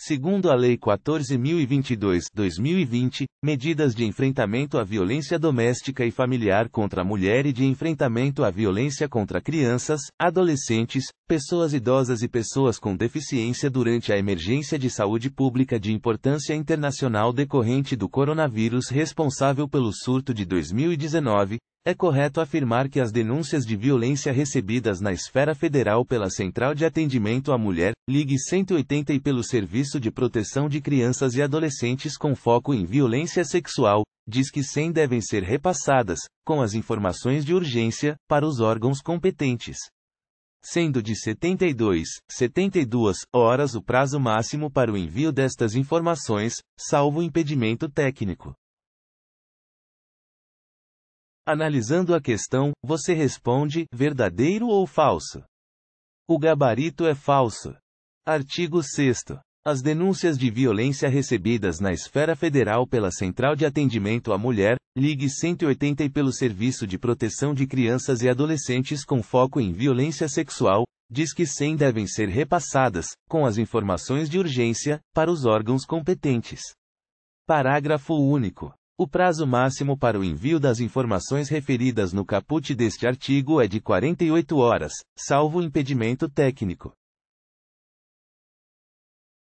Segundo a Lei 14.022-2020, medidas de enfrentamento à violência doméstica e familiar contra a mulher e de enfrentamento à violência contra crianças, adolescentes, pessoas idosas e pessoas com deficiência durante a emergência de saúde pública de importância internacional decorrente do coronavírus responsável pelo surto de 2019, é correto afirmar que as denúncias de violência recebidas na esfera federal pela Central de Atendimento à Mulher, Ligue 180 e pelo Serviço de Proteção de Crianças e Adolescentes com foco em violência sexual, diz que 100 devem ser repassadas, com as informações de urgência, para os órgãos competentes. Sendo de 72, 72 horas o prazo máximo para o envio destas informações, salvo impedimento técnico. Analisando a questão, você responde: verdadeiro ou falso? O gabarito é falso. Artigo 6. As denúncias de violência recebidas na esfera federal pela Central de Atendimento à Mulher, Ligue 180 e pelo Serviço de Proteção de Crianças e Adolescentes com foco em violência sexual, diz que 100 devem ser repassadas, com as informações de urgência, para os órgãos competentes. Parágrafo único. O prazo máximo para o envio das informações referidas no caput deste artigo é de 48 horas, salvo impedimento técnico.